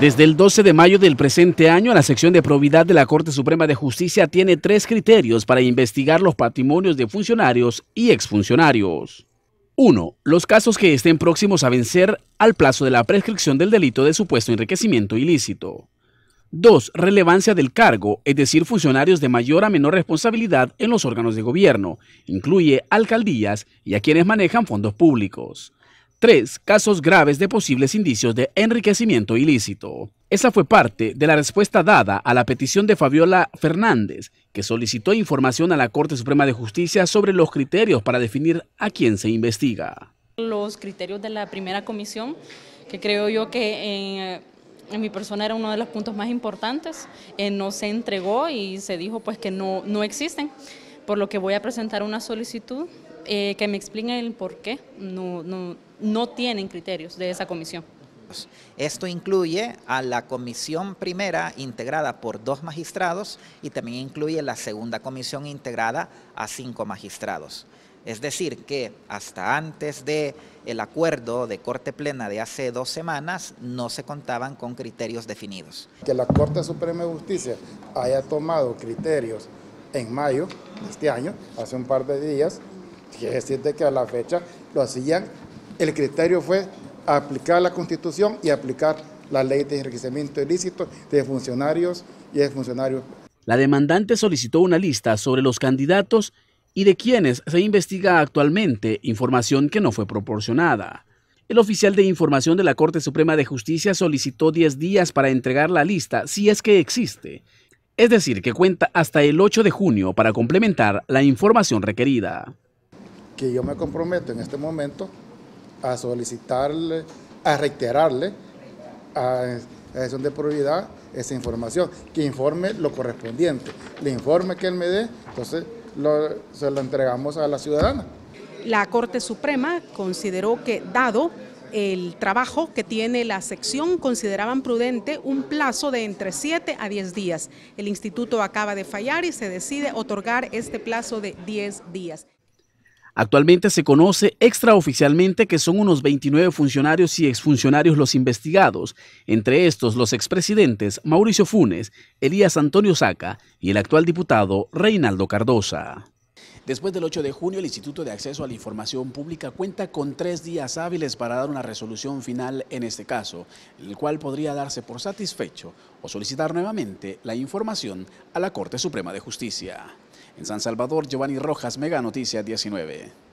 Desde el 12 de mayo del presente año, la sección de probidad de la Corte Suprema de Justicia tiene tres criterios para investigar los patrimonios de funcionarios y exfuncionarios. 1. Los casos que estén próximos a vencer al plazo de la prescripción del delito de supuesto enriquecimiento ilícito. 2. Relevancia del cargo, es decir, funcionarios de mayor a menor responsabilidad en los órganos de gobierno, incluye alcaldías y a quienes manejan fondos públicos tres casos graves de posibles indicios de enriquecimiento ilícito. Esa fue parte de la respuesta dada a la petición de Fabiola Fernández, que solicitó información a la Corte Suprema de Justicia sobre los criterios para definir a quién se investiga. Los criterios de la primera comisión, que creo yo que eh, en, mi persona era uno de los puntos más importantes, eh, no se entregó y se dijo pues que no, no existen, por lo que voy a presentar una solicitud eh, que me expliquen el por qué no, no, no tienen criterios de esa comisión. Esto incluye a la comisión primera integrada por dos magistrados y también incluye la segunda comisión integrada a cinco magistrados. Es decir, que hasta antes del el acuerdo de Corte Plena de hace dos semanas no se contaban con criterios definidos. Que la Corte Suprema de Justicia haya tomado criterios en mayo de este año, hace un par de días, Quiere decir que a la fecha lo hacían, el criterio fue aplicar la constitución y aplicar la ley de enriquecimiento ilícito de funcionarios y de funcionarios. La demandante solicitó una lista sobre los candidatos y de quienes se investiga actualmente, información que no fue proporcionada. El oficial de información de la Corte Suprema de Justicia solicitó 10 días para entregar la lista, si es que existe. Es decir, que cuenta hasta el 8 de junio para complementar la información requerida que yo me comprometo en este momento a solicitarle, a reiterarle a la sección de prioridad esa información, que informe lo correspondiente, le informe que él me dé, entonces se lo entregamos a la ciudadana. La Corte Suprema consideró que dado el trabajo que tiene la sección consideraban prudente un plazo de entre 7 a 10 días. El instituto acaba de fallar y se decide otorgar este plazo de 10 días. Actualmente se conoce extraoficialmente que son unos 29 funcionarios y exfuncionarios los investigados, entre estos los expresidentes Mauricio Funes, Elías Antonio Saca y el actual diputado Reinaldo Cardosa. Después del 8 de junio, el Instituto de Acceso a la Información Pública cuenta con tres días hábiles para dar una resolución final en este caso, el cual podría darse por satisfecho o solicitar nuevamente la información a la Corte Suprema de Justicia. En San Salvador, Giovanni Rojas, Mega Noticias 19.